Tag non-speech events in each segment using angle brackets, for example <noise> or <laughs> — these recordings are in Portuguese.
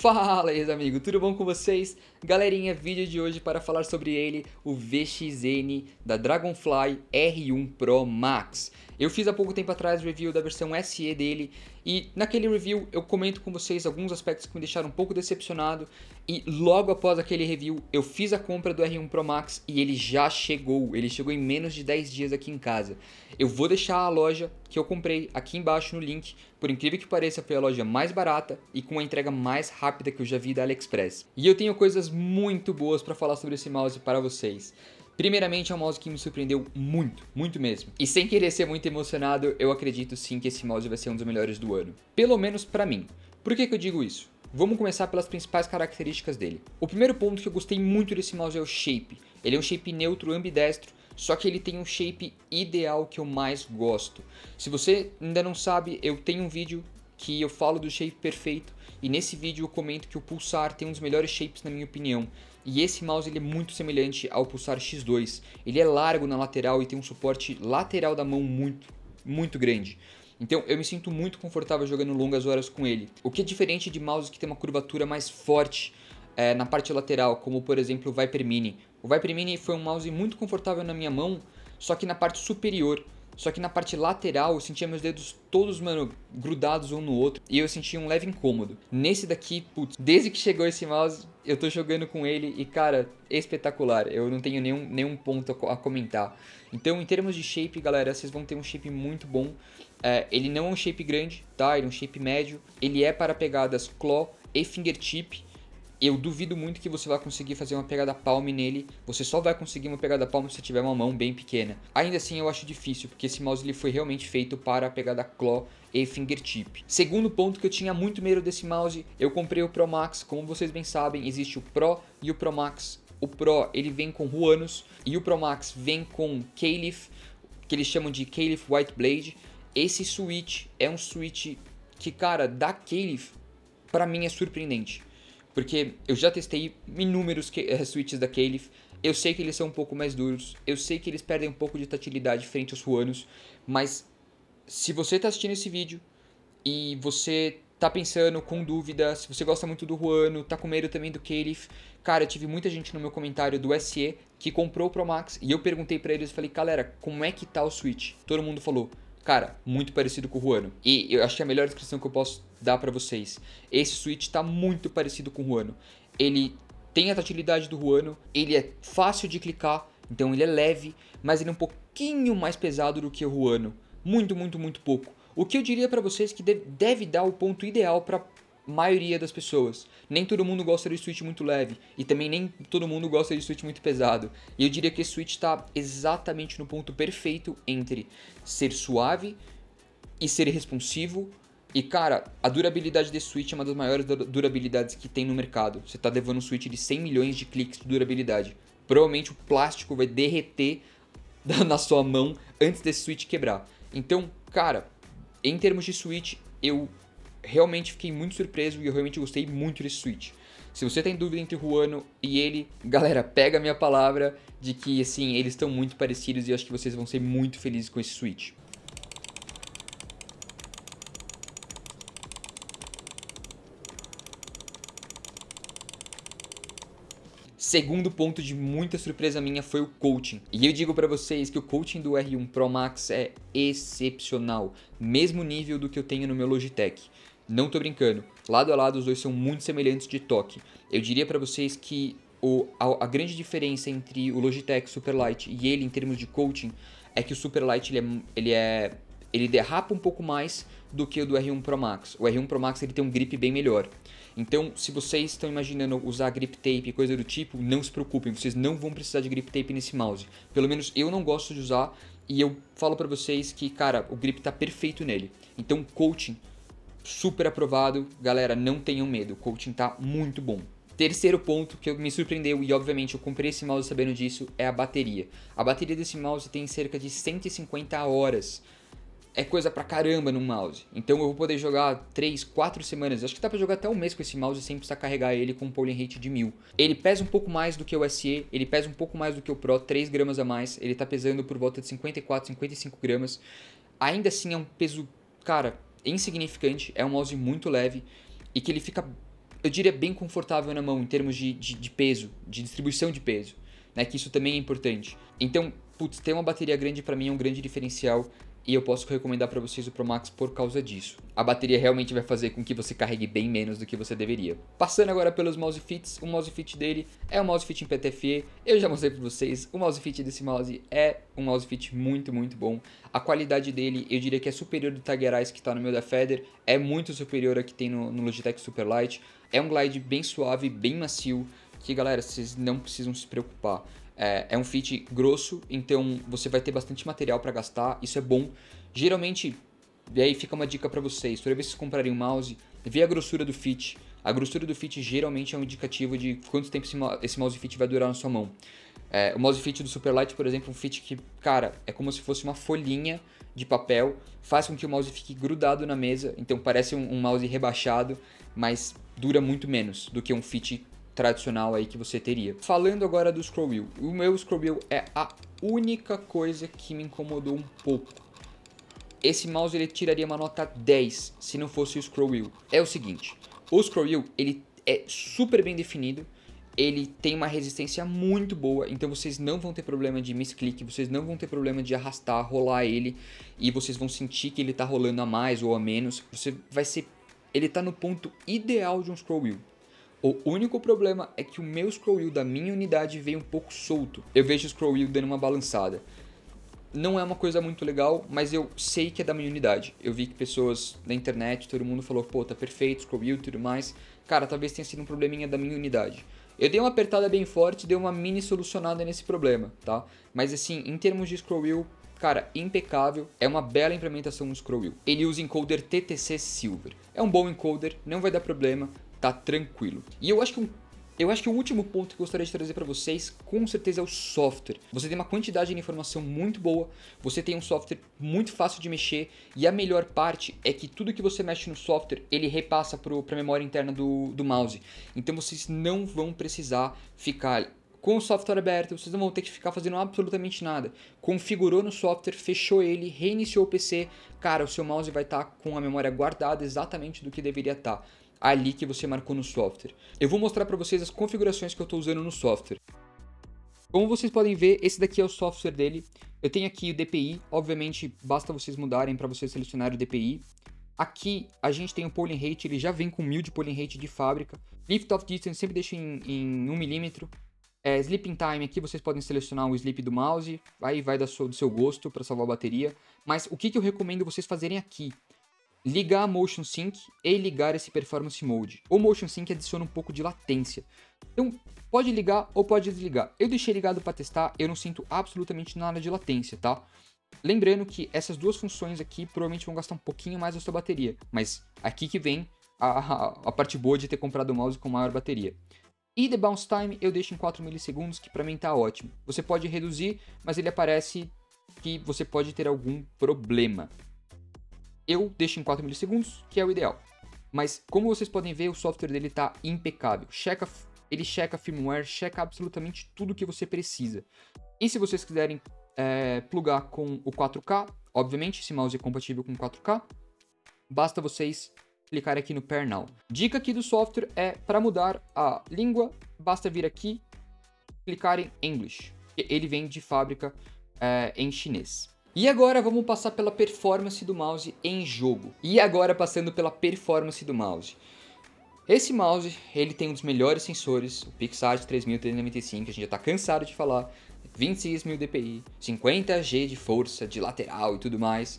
Fala, aí, amigo tudo bom com vocês? Galerinha, vídeo de hoje para falar sobre ele, o VXN da Dragonfly R1 Pro Max. Eu fiz há pouco tempo atrás o review da versão SE dele e naquele review eu comento com vocês alguns aspectos que me deixaram um pouco decepcionado. E logo após aquele review eu fiz a compra do R1 Pro Max e ele já chegou. Ele chegou em menos de 10 dias aqui em casa. Eu vou deixar a loja que eu comprei aqui embaixo no link. Por incrível que pareça, foi a loja mais barata e com a entrega mais rápida que eu já vi da AliExpress. E eu tenho coisas muito boas para falar sobre esse mouse para vocês. Primeiramente, é um mouse que me surpreendeu muito, muito mesmo. E sem querer ser muito emocionado, eu acredito sim que esse mouse vai ser um dos melhores do ano. Pelo menos para mim. Por que, que eu digo isso? Vamos começar pelas principais características dele. O primeiro ponto que eu gostei muito desse mouse é o shape. Ele é um shape neutro ambidestro, só que ele tem um shape ideal que eu mais gosto. Se você ainda não sabe, eu tenho um vídeo que eu falo do shape perfeito e nesse vídeo eu comento que o pulsar tem um dos melhores shapes na minha opinião. E esse mouse ele é muito semelhante ao Pulsar X2. Ele é largo na lateral e tem um suporte lateral da mão muito, muito grande. Então eu me sinto muito confortável jogando longas horas com ele. O que é diferente de mouses que tem uma curvatura mais forte é, na parte lateral, como por exemplo o Viper Mini. O Viper Mini foi um mouse muito confortável na minha mão, só que na parte superior só que na parte lateral eu sentia meus dedos todos, mano, grudados um no outro. E eu sentia um leve incômodo. Nesse daqui, putz, desde que chegou esse mouse, eu tô jogando com ele e, cara, espetacular. Eu não tenho nenhum, nenhum ponto a, comentar. Então, em termos de shape, galera, vocês vão ter um shape muito bom. É, ele não é um shape grande, tá? Ele é um shape médio. Ele é para pegadas claw e fingertip eu duvido muito que você vai conseguir fazer uma pegada palme nele. Você só vai conseguir uma pegada palme se tiver uma mão bem pequena. Ainda assim, eu acho difícil, porque esse mouse ele foi realmente feito para a pegada claw e fingertip. Segundo ponto que eu tinha muito medo desse mouse, eu comprei o Pro Max. Como vocês bem sabem, existe o Pro e o Pro Max. O Pro ele vem com Ruanos e o Pro Max vem com Caliph, que eles chamam de Caliph White Blade. Esse switch é um switch que, cara, da Caliph, para mim é surpreendente. Porque eu já testei inúmeros eh, switches da Caliph. Eu sei que eles são um pouco mais duros. Eu sei que eles perdem um pouco de tatilidade frente aos ruanos. Mas se você está assistindo esse vídeo e você tá pensando com dúvida, se você gosta muito do Ruano, tá com medo também do Calif. Cara, eu tive muita gente no meu comentário do SE que comprou o Pro Max e eu perguntei para eles, falei, galera, como é que tá o Switch? Todo mundo falou, Cara, muito parecido com o Ruano. E eu acho que a melhor descrição que eu posso dar para vocês. Esse Switch tá muito parecido com o Ruano. Ele tem a tatilidade do Ruano, ele é fácil de clicar, então ele é leve, mas ele é um pouquinho mais pesado do que o Ruano. Muito, muito, muito pouco. O que eu diria para vocês que deve dar o ponto ideal para maioria das pessoas. Nem todo mundo gosta de switch muito leve e também nem todo mundo gosta de switch muito pesado. E eu diria que esse switch está exatamente no ponto perfeito entre ser suave e ser responsivo. E cara, a durabilidade desse switch é uma das maiores durabilidades que tem no mercado. Você está levando um switch de 100 milhões de cliques de durabilidade. Provavelmente o plástico vai derreter <laughs> na sua mão antes desse switch quebrar. Então, cara, em termos de switch, eu realmente fiquei muito surpreso e eu realmente gostei muito desse Switch. Se você tem dúvida entre o Ruano e ele, <laughs> galera, pega a minha palavra de que, assim, eles estão muito parecidos e eu acho que vocês vão ser muito felizes com esse Switch. Segundo ponto de muita surpresa minha foi o coaching. E eu digo para vocês que o coaching do R1 Pro Max é excepcional, mesmo nível do que eu tenho no meu Logitech. Não tô brincando. Lado a lado, os dois são muito semelhantes de toque. Eu diria para vocês que o, a, a, grande diferença entre o Logitech Superlight e ele em termos de coaching é que o Superlight ele é, ele é ele derrapa um pouco mais do que o do R1 Pro Max. O R1 Pro Max ele tem um grip bem melhor. Então, se vocês estão imaginando usar grip tape e coisa do tipo, não se preocupem, vocês não vão precisar de grip tape nesse mouse. Pelo menos eu não gosto de usar e eu falo para vocês que, cara, o grip tá perfeito nele. Então, coaching super aprovado. Galera, não tenham medo, o coaching tá muito bom. Terceiro ponto que me surpreendeu e obviamente eu comprei esse mouse sabendo disso é a bateria. A bateria desse mouse tem cerca de 150 horas. É coisa pra caramba no mouse. Então eu vou poder jogar 3, 4 semanas. Acho que dá pra jogar até um mês com esse mouse sem precisar carregar ele com um polling rate de 1000. Ele pesa um pouco mais do que o SE, ele pesa um pouco mais do que o Pro, 3 gramas a mais. Ele tá pesando por volta de 54, 55 gramas. Ainda assim é um peso, cara, insignificante, é um mouse muito leve e que ele fica, eu diria, bem confortável na mão em termos de, de, de peso, de distribuição de peso, né? Que isso também é importante. Então, putz, ter uma bateria grande para mim é um grande diferencial e eu posso recomendar para vocês o Pro Max por causa disso. A bateria realmente vai fazer com que você carregue bem menos do que você deveria. Passando agora pelos mouse fits, o mouse fit dele é um mouse fit em PTFE, eu já mostrei para vocês, o mouse fit desse mouse é um mouse fit muito, muito bom. A qualidade dele, eu diria que é superior do Tiger Eyes que está no meu da Feder, é muito superior a que tem no, no Logitech Superlight. É um glide bem suave, bem macio, que galera, vocês não precisam se preocupar. É, é um fit grosso, então você vai ter bastante material para gastar, isso é bom. Geralmente, e aí fica uma dica para vocês, toda vez que vocês comprarem um mouse, vê a grossura do fit. A grossura do fit geralmente é um indicativo de quanto tempo esse mouse fit vai durar na sua mão. É, o mouse fit do Superlight, por exemplo, é um fit que, cara, é como se fosse uma folhinha de papel, faz com que o mouse fique grudado na mesa, então parece um, um mouse rebaixado, mas dura muito menos do que um fit tradicional aí que você teria. Falando agora do scroll wheel, o meu scroll wheel é a única coisa que me incomodou um pouco. Esse mouse ele tiraria uma nota 10 se não fosse o scroll wheel. É o seguinte, o scroll wheel ele é super bem definido, ele tem uma resistência muito boa, então vocês não vão ter problema de misclick, vocês não vão ter problema de arrastar, rolar ele e vocês vão sentir que ele está rolando a mais ou a menos. Você vai ser ele está no ponto ideal de um scroll wheel. O único problema é que o meu scroll wheel da minha unidade veio um pouco solto. Eu vejo o scroll wheel dando uma balançada. Não é uma coisa muito legal, mas eu sei que é da minha unidade. Eu vi que pessoas na internet, todo mundo falou, pô, tá perfeito, scroll wheel e tudo mais. Cara, talvez tenha sido um probleminha da minha unidade. Eu dei uma apertada bem forte, dei uma mini solucionada nesse problema, tá? Mas assim, em termos de scroll wheel, cara, impecável, é uma bela implementação no scroll wheel. Ele usa encoder TTC Silver. É um bom encoder, não vai dar problema, tá tranquilo. E eu acho que um eu acho que o último ponto que eu gostaria de trazer para vocês, com certeza, é o software. Você tem uma quantidade de informação muito boa, você tem um software muito fácil de mexer e a melhor parte é que tudo que você mexe no software ele repassa para a memória interna do, do mouse. Então vocês não vão precisar ficar com o software aberto, vocês não vão ter que ficar fazendo absolutamente nada. Configurou no software, fechou ele, reiniciou o PC, cara, o seu mouse vai estar tá com a memória guardada exatamente do que deveria estar. Tá ali que você marcou no software. Eu vou mostrar para vocês as configurações que eu estou usando no software. Como vocês podem ver, esse daqui é o software dele. Eu tenho aqui o DPI, obviamente basta vocês mudarem para vocês selecionarem o DPI. Aqui a gente tem o polling rate, ele já vem com 1000 de polling rate de fábrica. Lift off distance sempre deixa em, em 1mm. É, sleeping time aqui vocês podem selecionar o sleep do mouse, aí vai do seu, do seu gosto para salvar a bateria. Mas o que, que eu recomendo vocês fazerem aqui? ligar a Motion Sync e ligar esse Performance Mode. O Motion Sync adiciona um pouco de latência. Então, pode ligar ou pode desligar. Eu deixei ligado para testar, eu não sinto absolutamente nada de latência, tá? Lembrando que essas duas funções aqui provavelmente vão gastar um pouquinho mais da sua bateria, mas aqui que vem a, a, a parte boa de ter comprado o mouse com maior bateria. E the bounce time eu deixo em 4 milissegundos, que para mim tá ótimo. Você pode reduzir, mas ele aparece que você pode ter algum problema. Eu deixo em 4 milissegundos, que é o ideal. Mas como vocês podem ver, o software dele está impecável. Checa, ele checa firmware, checa absolutamente tudo que você precisa. E se vocês quiserem é, plugar com o 4K, obviamente esse mouse é compatível com 4K, basta vocês clicar aqui no Pair Now. Dica aqui do software é para mudar a língua, basta vir aqui, clicar em English. Ele vem de fábrica é, em chinês. E agora vamos passar pela performance do mouse em jogo. E agora passando pela performance do mouse. Esse mouse, ele tem um dos melhores sensores, o PixArt 3395, que a gente já está cansado de falar, 26.000 dpi, 50G de força, de lateral e tudo mais.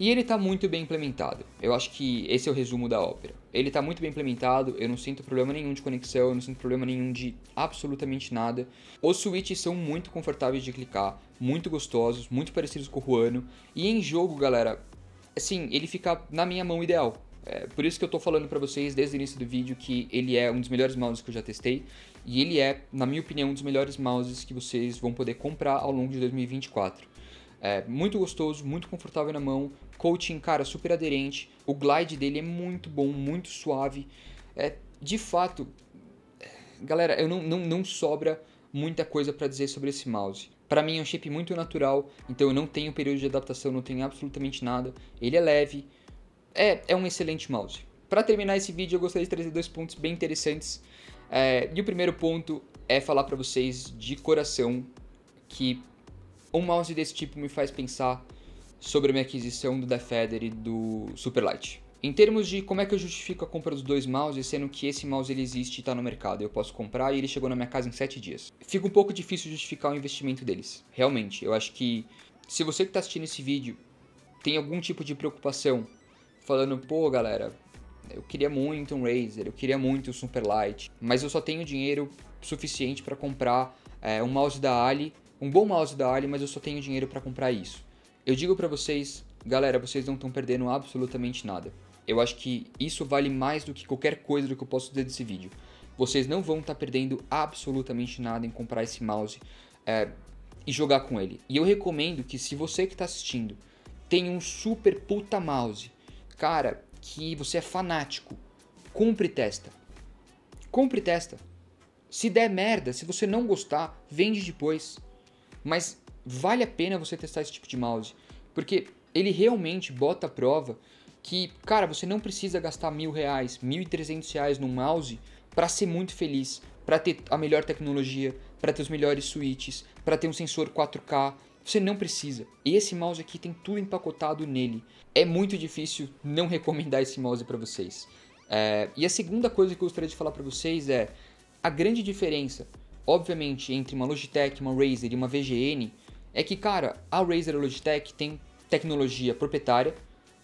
E ele está muito bem implementado. Eu acho que esse é o resumo da ópera. Ele está muito bem implementado, eu não sinto problema nenhum de conexão, eu não sinto problema nenhum de absolutamente nada. Os switches são muito confortáveis de clicar, muito gostosos, muito parecidos com o Ruano. E em jogo, galera, assim, ele fica na minha mão ideal. É, por isso que eu estou falando para vocês desde o início do vídeo que ele é um dos melhores mouses que eu já testei. E ele é, na minha opinião, um dos melhores mouses que vocês vão poder comprar ao longo de 2024. É muito gostoso, muito confortável na mão, Coaching, cara, super aderente. O glide dele é muito bom, muito suave. É, de fato, galera, eu não, não, não sobra muita coisa para dizer sobre esse mouse. Para mim é um shape muito natural, então eu não tenho período de adaptação, não tenho absolutamente nada. Ele é leve, é, é um excelente mouse. Para terminar esse vídeo, eu gostaria de trazer dois pontos bem interessantes. É, e o primeiro ponto é falar para vocês de coração que um mouse desse tipo me faz pensar sobre a minha aquisição do Defender e do Superlight. Em termos de como é que eu justifico a compra dos dois mouses, sendo que esse mouse ele existe e está no mercado, eu posso comprar e ele chegou na minha casa em 7 dias. Fica um pouco difícil justificar o investimento deles. Realmente, eu acho que se você que está assistindo esse vídeo tem algum tipo de preocupação, falando, pô galera, eu queria muito um Razer, eu queria muito um Superlight, mas eu só tenho dinheiro suficiente para comprar é, um mouse da Ali, um bom mouse da Ali, mas eu só tenho dinheiro para comprar isso. Eu digo para vocês, galera, vocês não estão perdendo absolutamente nada. Eu acho que isso vale mais do que qualquer coisa do que eu posso dizer desse vídeo. Vocês não vão estar tá perdendo absolutamente nada em comprar esse mouse é, e jogar com ele. E eu recomendo que se você que está assistindo tem um super puta mouse, cara, que você é fanático, compre e testa. Compre e testa. Se der merda, se você não gostar, vende depois. Mas vale a pena você testar esse tipo de mouse, porque ele realmente bota a prova que, cara, você não precisa gastar mil reais, mil e trezentos reais num mouse para ser muito feliz, para ter a melhor tecnologia, para ter os melhores switches, para ter um sensor 4K. Você não precisa. esse mouse aqui tem tudo empacotado nele. É muito difícil não <laughs> recomendar esse mouse para vocês. É... E a segunda coisa que eu gostaria de falar para vocês é a grande diferença, obviamente, entre uma Logitech, uma Razer e uma VGN é que, cara, a Razer e a Logitech tem tecnologia proprietária,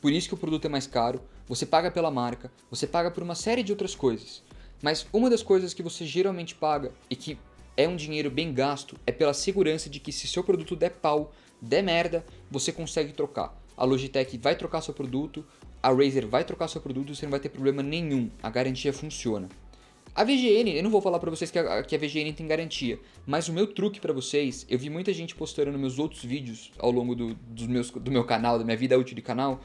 por isso que o produto é mais caro, você paga pela marca, você paga por uma série de outras coisas. Mas uma das coisas que você geralmente paga e que é um dinheiro bem gasto é pela segurança de que se seu produto der pau, der merda, você consegue trocar. A Logitech vai trocar seu produto, a Razer vai trocar seu produto, você não vai ter problema nenhum, a garantia funciona. A VGN, eu não vou falar para vocês que a, que a VGN tem garantia, mas o meu truque para vocês, eu vi muita gente postando meus outros vídeos ao longo do, meus, do meu canal, da minha vida útil de canal,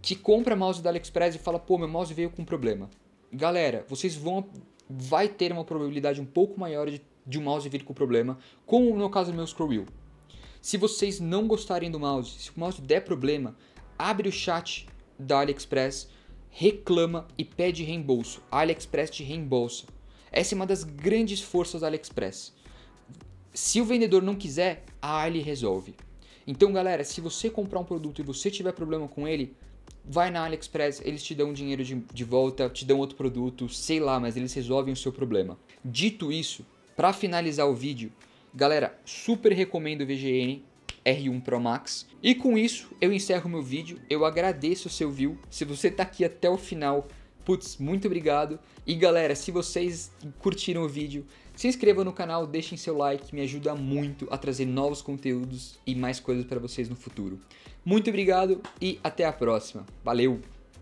que compra mouse da AliExpress e fala, pô, meu mouse veio com problema. Galera, vocês vão, vai ter uma probabilidade um pouco maior de, de um mouse vir com problema, como no caso do meu scroll wheel. Se vocês não gostarem do mouse, se o mouse der problema, abre o chat da AliExpress reclama e pede reembolso. A AliExpress te reembolsa. Essa é uma das grandes forças da AliExpress. Se o vendedor não quiser, a Ali resolve. Então, galera, se você comprar um produto e você tiver problema com ele, vai na AliExpress, eles te dão dinheiro de, de volta, te dão outro produto, sei lá, mas eles resolvem o seu problema. Dito isso, para finalizar o vídeo, galera, super recomendo o VGN, R1 Pro Max. E com isso eu encerro meu vídeo, eu agradeço o seu view, se você tá aqui até o final, putz, muito obrigado. E galera, se vocês curtiram o vídeo, se inscrevam no canal, deixem seu like, me ajuda muito a trazer novos conteúdos e mais coisas para vocês no futuro. Muito obrigado e até a próxima. Valeu!